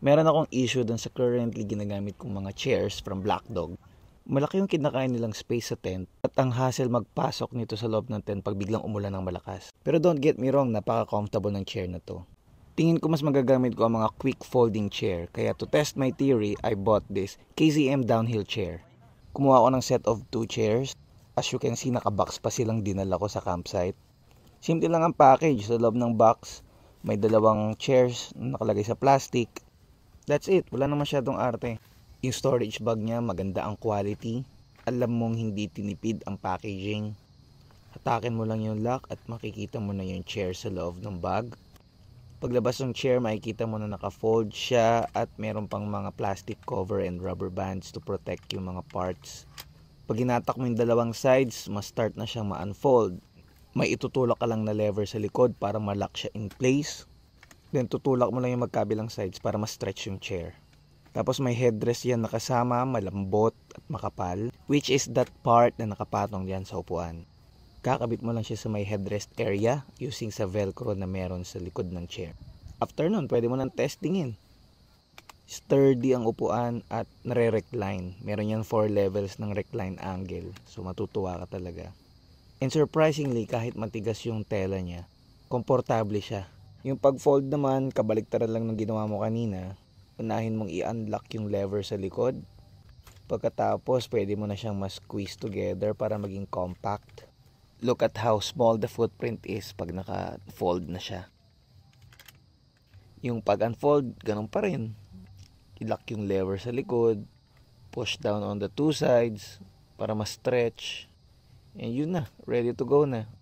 meron akong issue dun sa currently ginagamit kong mga chairs from Black Dog. Malaki yung kinakain nilang space sa tent at ang hassle magpasok nito sa loob ng tent pag biglang umulan ng malakas. Pero don't get me wrong, napaka-comfortable ng chair na to. Tingin ko mas magagamit ko ang mga quick folding chair kaya to test my theory, I bought this KZM downhill chair. Kumuha ako ng set of two chairs. As you can see, nakabox pa silang dinala ko sa campsite. Simple lang ang package. Sa loob ng box, may dalawang chairs na nakalagay sa plastic. That's it. Wala na masyadong arte. Yung storage bag niya, maganda ang quality. Alam mong hindi tinipid ang packaging. Hatakin mo lang yung lock at makikita mo na yung chair sa loob ng bag. Paglabas ng chair, makikita mo na naka-fold siya at meron pang mga plastic cover and rubber bands to protect yung mga parts. Pag inatak mo yung dalawang sides, mas start na siyang ma-unfold. May itutulak ka lang na lever sa likod para malock siya in place Then tutulak mo lang yung magkabilang sides para ma-stretch yung chair. Tapos may headrest yan nakasama, malambot at makapal, which is that part na nakapatong diyan sa upuan. Kakabit mo lang siya sa may headrest area using sa velcro na meron sa likod ng chair. After nun, pwede mo nang testingin. Sturdy ang upuan at nare-recline. Meron yan 4 levels ng recline angle. So matutuwa ka talaga. And surprisingly, kahit matigas yung tela niya, komportable siya yung pag-fold naman, kabaliktaran lang ng ginawa mo kanina. Unahin mong i-unlock yung lever sa likod. Pagkatapos, pwede mo na siyang mas squeeze together para maging compact. Look at how small the footprint is pag naka-fold na siya. Yung pag-unfold, ganun pa rin. I-lock yung lever sa likod. Push down on the two sides para ma-stretch. And yun na, ready to go na.